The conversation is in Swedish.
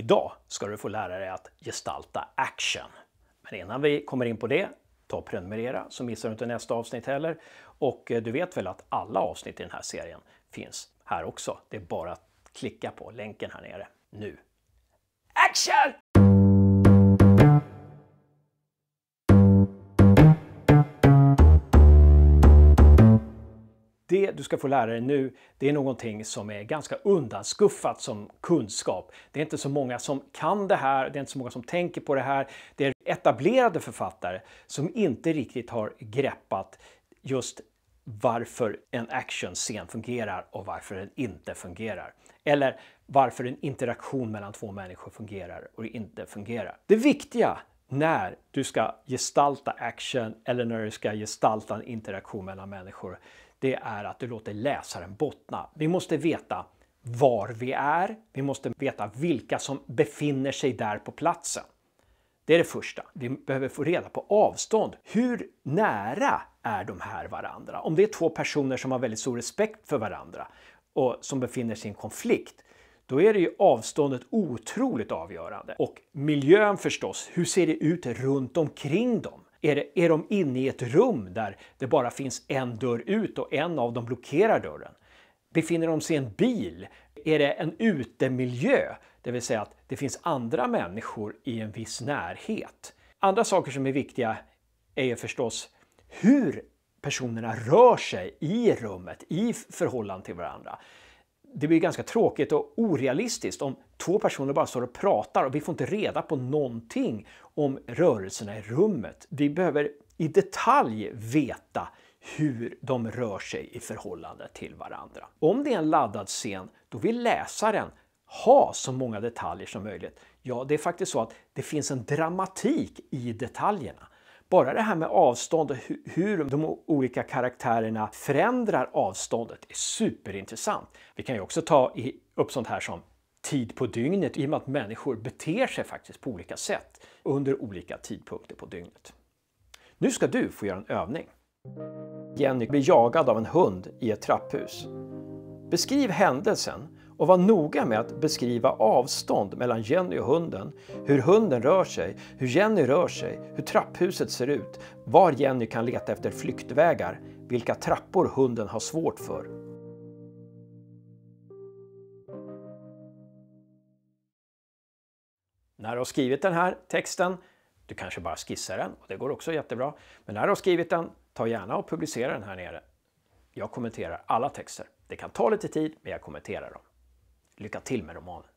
Idag ska du få lära dig att gestalta action. Men innan vi kommer in på det, ta och prenumerera så missar du inte nästa avsnitt heller. Och eh, du vet väl att alla avsnitt i den här serien finns här också. Det är bara att klicka på länken här nere. Nu! Action! Det du ska få lära dig nu, det är någonting som är ganska undanskuffat som kunskap. Det är inte så många som kan det här, det är inte så många som tänker på det här. Det är etablerade författare som inte riktigt har greppat just varför en actionscen fungerar och varför den inte fungerar. Eller varför en interaktion mellan två människor fungerar och inte fungerar. Det viktiga när du ska gestalta action eller när du ska gestalta en interaktion mellan människor, det är att du låter läsaren bottna. Vi måste veta var vi är, vi måste veta vilka som befinner sig där på platsen. Det är det första. Vi behöver få reda på avstånd. Hur nära är de här varandra? Om det är två personer som har väldigt stor respekt för varandra och som befinner sig i en konflikt, då är det ju avståndet otroligt avgörande. Och miljön förstås, hur ser det ut runt omkring dem? Är, det, är de inne i ett rum där det bara finns en dörr ut och en av dem blockerar dörren? Befinner de sig i en bil? Är det en utemiljö? Det vill säga att det finns andra människor i en viss närhet. Andra saker som är viktiga är ju förstås hur personerna rör sig i rummet i förhållande till varandra det blir ganska tråkigt och orealistiskt om två personer bara står och pratar och vi får inte reda på någonting om rörelserna i rummet. Vi behöver i detalj veta hur de rör sig i förhållande till varandra. Om det är en laddad scen, då vill läsaren ha så många detaljer som möjligt. Ja, det är faktiskt så att det finns en dramatik i detaljerna. Bara det här med avstånd och hur de olika karaktärerna förändrar avståndet är superintressant. Vi kan ju också ta upp sånt här som tid på dygnet i och med att människor beter sig faktiskt på olika sätt under olika tidpunkter på dygnet. Nu ska du få göra en övning. Jenny blir jagad av en hund i ett trapphus. Beskriv händelsen och var noga med att beskriva avstånd mellan Jenny och hunden, hur hunden rör sig, hur Jenny rör sig, hur trapphuset ser ut, var Jenny kan leta efter flyktvägar, vilka trappor hunden har svårt för När du har skrivit den här texten, du kanske bara skissar den och det går också jättebra, men när du har skrivit den, ta gärna och publicera den här nere. Jag kommenterar alla texter. Det kan ta lite tid, men jag kommenterar dem. Lycka till med romanen!